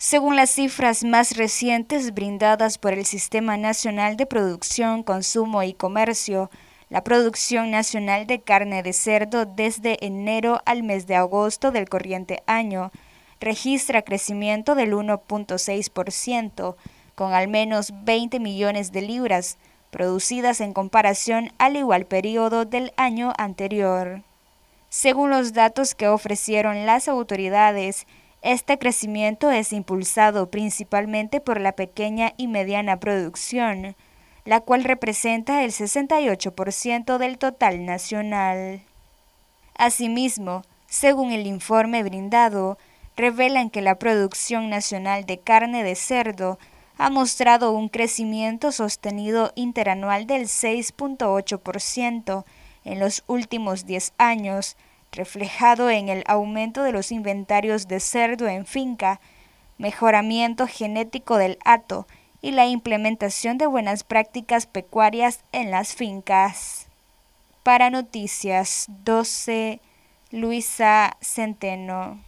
Según las cifras más recientes brindadas por el Sistema Nacional de Producción, Consumo y Comercio, la producción nacional de carne de cerdo desde enero al mes de agosto del corriente año registra crecimiento del 1.6%, con al menos 20 millones de libras producidas en comparación al igual periodo del año anterior. Según los datos que ofrecieron las autoridades, este crecimiento es impulsado principalmente por la pequeña y mediana producción, la cual representa el 68% del total nacional. Asimismo, según el informe brindado, revelan que la producción nacional de carne de cerdo ha mostrado un crecimiento sostenido interanual del 6.8% en los últimos 10 años, reflejado en el aumento de los inventarios de cerdo en finca, mejoramiento genético del hato y la implementación de buenas prácticas pecuarias en las fincas. Para Noticias 12, Luisa Centeno.